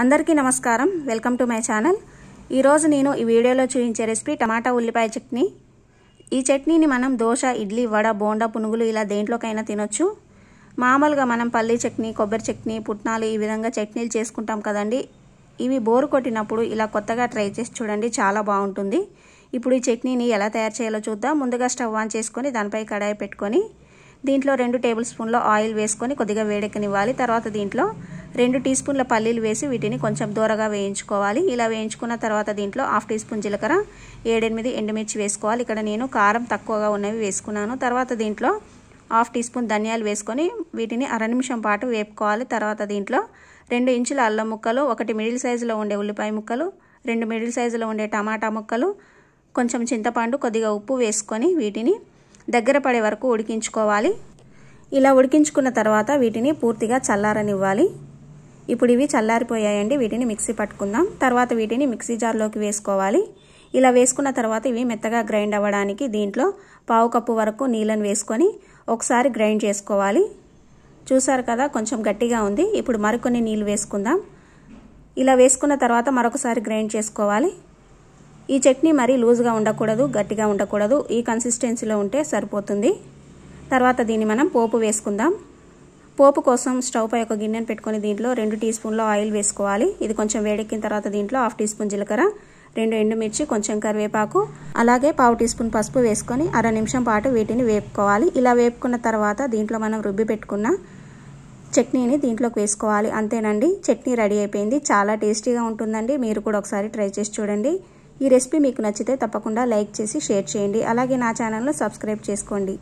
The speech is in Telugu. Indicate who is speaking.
Speaker 1: అందరికీ నమస్కారం వెల్కమ్ టు మై ఛానల్ ఈరోజు నేను ఈ వీడియోలో చూపించే రెసిపీ టమాటా ఉల్లిపాయ చట్నీ ఈ చట్నీని మనం దోశ ఇడ్లీ వడ బోండా పునుగులు ఇలా దేంట్లోకైనా తినొచ్చు మామూలుగా మనం పల్లి చట్నీ కొబ్బరి చట్నీ పుట్నాలు ఈ విధంగా చట్నీలు చేసుకుంటాం కదండి ఇవి బోరు కొట్టినప్పుడు ఇలా కొత్తగా ట్రై చేసి చూడండి చాలా బాగుంటుంది ఇప్పుడు ఈ చట్నీని ఎలా తయారు చేయాలో చూద్దాం ముందుగా స్టవ్ ఆన్ చేసుకొని దానిపై కడాయి పెట్టుకొని దీంట్లో రెండు టేబుల్ స్పూన్లో ఆయిల్ వేసుకొని కొద్దిగా వేడెక్కనివ్వాలి తర్వాత దీంట్లో రెండు టీ స్పూన్ల పల్లీలు వేసి వీటిని కొంచెం దూరగా వేయించుకోవాలి ఇలా వేయించుకున్న తర్వాత దీంట్లో హాఫ్ టీ స్పూన్ జీలకర్ర ఏడెనిమిది ఎండుమిర్చి వేసుకోవాలి ఇక్కడ నేను కారం తక్కువగా ఉన్నవి వేసుకున్నాను తర్వాత దీంట్లో హాఫ్ టీ స్పూన్ ధనియాలు వేసుకొని వీటిని అర నిమిషం పాటు వేపుకోవాలి తర్వాత దీంట్లో రెండు ఇంచుల అల్లం ముక్కలు ఒకటి మిడిల్ సైజులో ఉండే ఉల్లిపాయ ముక్కలు రెండు మిడిల్ సైజులో ఉండే టమాటా ముక్కలు కొంచెం చింతపండు కొద్దిగా ఉప్పు వేసుకొని వీటిని దగ్గర పడే వరకు ఉడికించుకోవాలి ఇలా ఉడికించుకున్న తర్వాత వీటిని పూర్తిగా చల్లారనివ్వాలి ఇప్పుడు ఇవి చల్లారిపోయాయండి వీటిని మిక్సీ పట్టుకుందాం తర్వాత వీటిని మిక్సీ జార్లోకి వేసుకోవాలి ఇలా వేసుకున్న తర్వాత ఇవి మెత్తగా గ్రైండ్ అవ్వడానికి దీంట్లో పావు కప్పు వరకు నీళ్ళని వేసుకొని ఒకసారి గ్రైండ్ చేసుకోవాలి చూసారు కదా కొంచెం గట్టిగా ఉంది ఇప్పుడు మరికొన్ని నీళ్ళు వేసుకుందాం ఇలా వేసుకున్న తర్వాత మరొకసారి గ్రైండ్ చేసుకోవాలి ఈ చట్నీ మరీ లూజ్గా ఉండకూడదు గట్టిగా ఉండకూడదు ఈ కన్సిస్టెన్సీలో ఉంటే సరిపోతుంది తర్వాత దీన్ని మనం పోపు వేసుకుందాం పోపు కోసం స్టవ్ పై ఒక గిన్నెను పెట్టుకొని దీంట్లో రెండు టీ స్పూన్ల ఆయిల్ వేసుకోవాలి ఇది కొంచెం వేడెక్కిన తర్వాత దీంట్లో హాఫ్ టీ స్పూన్ జీలకర్ర రెండు ఎండుమిర్చి కొంచెం కరివేపాకు అలాగే పావు టీ స్పూన్ పసుపు వేసుకొని అర నిమిషం పాటు వీటిని వేపుకోవాలి ఇలా వేపుకున్న తర్వాత దీంట్లో మనం రుబ్బి పెట్టుకున్న చట్నీని దీంట్లోకి వేసుకోవాలి అంతేనండి చట్నీ రెడీ అయిపోయింది చాలా టేస్టీగా ఉంటుందండి మీరు కూడా ఒకసారి ట్రై చేసి చూడండి ఈ రెసిపీ మీకు నచ్చితే తప్పకుండా లైక్ చేసి షేర్ చేయండి అలాగే నా ఛానల్ను సబ్స్క్రైబ్ చేసుకోండి